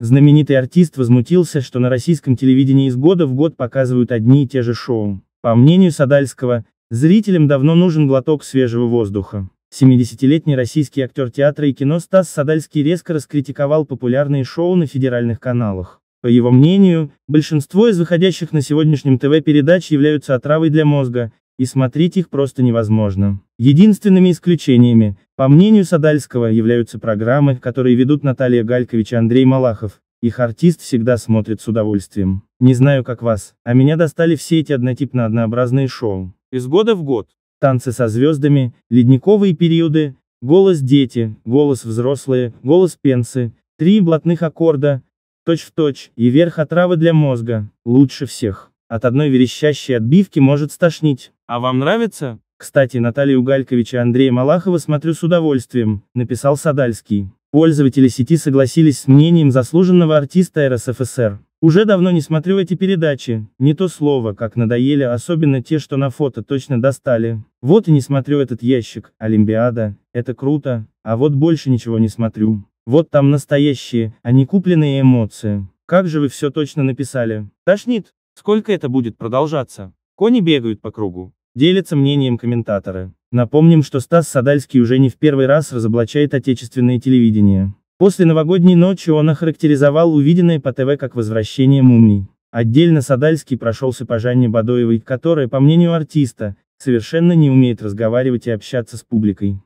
Знаменитый артист возмутился, что на российском телевидении из года в год показывают одни и те же шоу. По мнению Садальского, зрителям давно нужен глоток свежего воздуха. 70-летний российский актер театра и кино Стас Садальский резко раскритиковал популярные шоу на федеральных каналах. По его мнению, большинство из выходящих на сегодняшнем ТВ передач являются отравой для мозга, и смотреть их просто невозможно. Единственными исключениями, по мнению Садальского, являются программы, которые ведут Наталья Галькович и Андрей Малахов, их артист всегда смотрит с удовольствием. Не знаю как вас, а меня достали все эти однотипно-однообразные шоу. Из года в год. Танцы со звездами, ледниковые периоды, голос дети, голос взрослые, голос пенсы, три блатных аккорда, точь-в-точь, точь, и верх отравы для мозга, лучше всех. От одной верещащей отбивки может стошнить. А вам нравится? Кстати, Наталью Галькович и Андрея Малахова смотрю с удовольствием, написал Садальский. Пользователи сети согласились с мнением заслуженного артиста РСФСР. Уже давно не смотрю эти передачи, не то слово, как надоели, особенно те, что на фото точно достали. Вот и не смотрю этот ящик, Олимпиада, это круто, а вот больше ничего не смотрю. Вот там настоящие, а не купленные эмоции. Как же вы все точно написали? Тошнит. Сколько это будет продолжаться? Кони бегают по кругу. Делятся мнением комментаторы. Напомним, что Стас Садальский уже не в первый раз разоблачает отечественное телевидение. После новогодней ночи он охарактеризовал увиденное по ТВ как возвращение мумий. Отдельно Садальский прошелся по Жанне Бадоевой, которая, по мнению артиста, совершенно не умеет разговаривать и общаться с публикой.